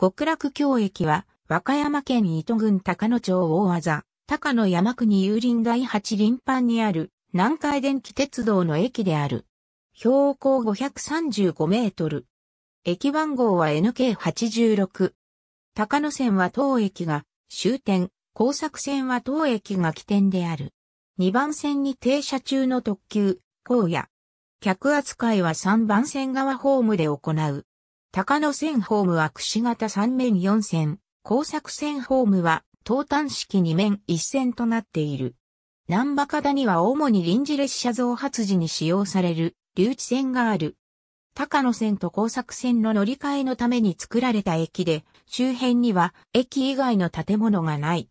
極楽京駅は、和歌山県糸郡高野町大技、高野山国有林第八林藩にある、南海電気鉄道の駅である。標高535メートル。駅番号は NK86。高野線は当駅が終点、工作線は当駅が起点である。2番線に停車中の特急、荒野。客扱いは3番線側ホームで行う。高野線ホームは串型3面4線、工作線ホームは東端式2面1線となっている。南馬方には主に臨時列車増発時に使用される留置線がある。高野線と工作線の乗り換えのために作られた駅で、周辺には駅以外の建物がない。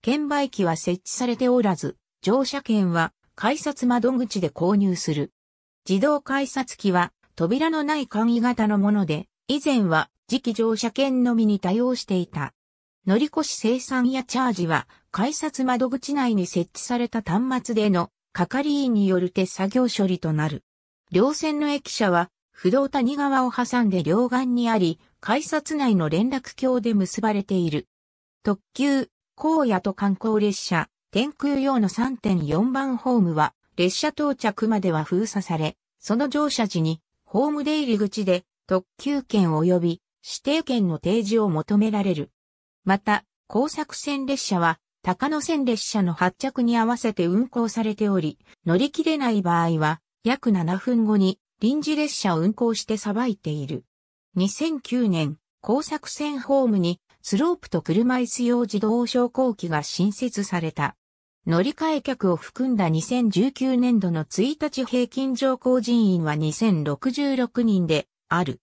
券売機は設置されておらず、乗車券は改札窓口で購入する。自動改札機は扉のない簡易型のもので、以前は次期乗車券のみに対応していた。乗り越し生産やチャージは、改札窓口内に設置された端末での係員による手作業処理となる。両線の駅舎は、不動谷川を挟んで両岸にあり、改札内の連絡橋で結ばれている。特急、荒野と観光列車、天空用の3.4番ホームは、列車到着までは封鎖され、その乗車時に、ホーム出入り口で特急券及び指定券の提示を求められる。また、工作線列車は、高野線列車の発着に合わせて運行されており、乗り切れない場合は、約7分後に臨時列車を運行してさばいている。2009年、工作線ホームにスロープと車椅子用自動昇降機が新設された。乗り換え客を含んだ2019年度の1日平均乗降人員は2066人で、ある。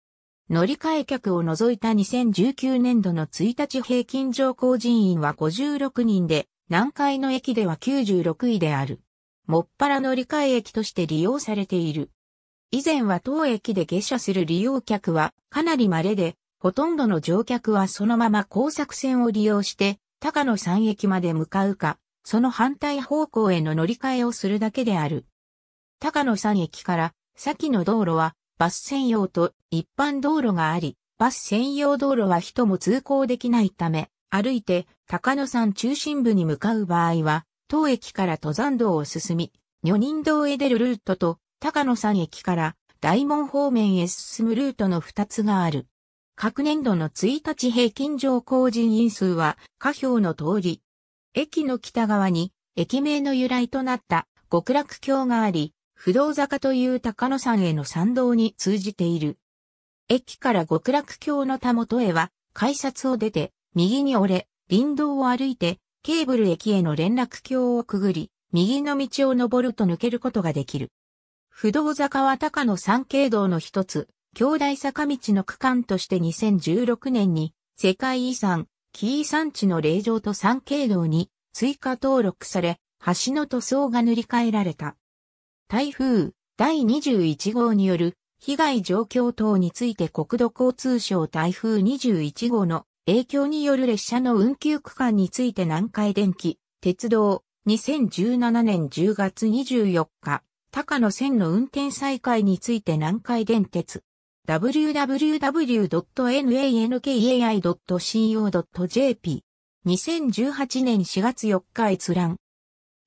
乗り換え客を除いた2019年度の1日平均乗降人員は56人で、南海の駅では96位である。もっぱら乗り換え駅として利用されている。以前は当駅で下車する利用客はかなり稀で、ほとんどの乗客はそのまま工作線を利用して、高野山駅まで向かうか、その反対方向への乗り換えをするだけである。高野山駅から先の道路はバス専用と一般道路があり、バス専用道路は人も通行できないため、歩いて高野山中心部に向かう場合は、当駅から登山道を進み、女人道へ出るルートと高野山駅から大門方面へ進むルートの2つがある。各年度の1日平均乗降人員数は下表の通り。駅の北側に駅名の由来となった極楽橋があり、不動坂という高野山への参道に通じている。駅から極楽橋のたもとへは、改札を出て、右に折れ、林道を歩いて、ケーブル駅への連絡橋をくぐり、右の道を登ると抜けることができる。不動坂は高野山景道の一つ、兄弟坂道の区間として2016年に、世界遺産、紀伊山地の霊場と山景道に追加登録され、橋の塗装が塗り替えられた。台風第21号による被害状況等について国土交通省台風21号の影響による列車の運休区間について南海電気、鉄道、2017年10月24日、高野線の運転再開について南海電鉄、www.nankai.co.jp2018 年4月4日閲覧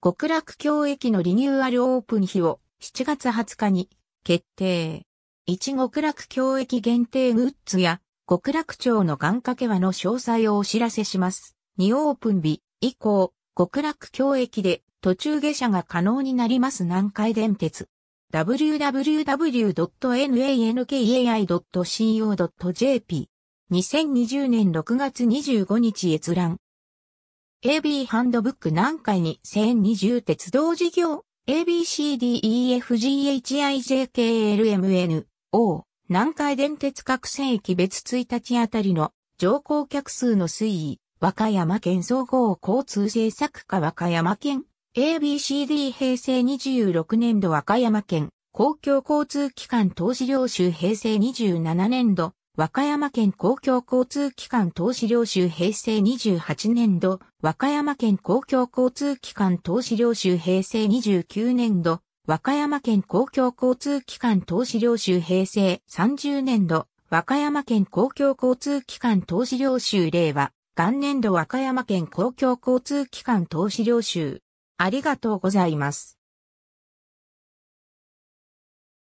極楽教駅のリニューアルオープン日を7月20日に決定。1極楽教駅限定グッズや極楽町の願掛けはの詳細をお知らせします。2オープン日以降、極楽教駅で途中下車が可能になります南海電鉄。www.nankai.co.jp2020 年6月25日閲覧 AB ハンドブック南海に2020鉄道事業 ABCDEFGHIJKLMN O 南海電鉄各線駅別1日あたりの乗降客数の推移和歌山県総合交通政策課和歌山県 ABCD 平成26年度和歌山県公共交通機関投資領収平成27年度和歌山県公共交通機関投資領収平成28年度、和歌山県公共交通機関投資領収平成29年度、和歌山県公共交通機関投資領収平成30年度、和歌山県公共交通機関投資領収令和、元年度和歌山県公共交通機関投資領収。ありがとうございます。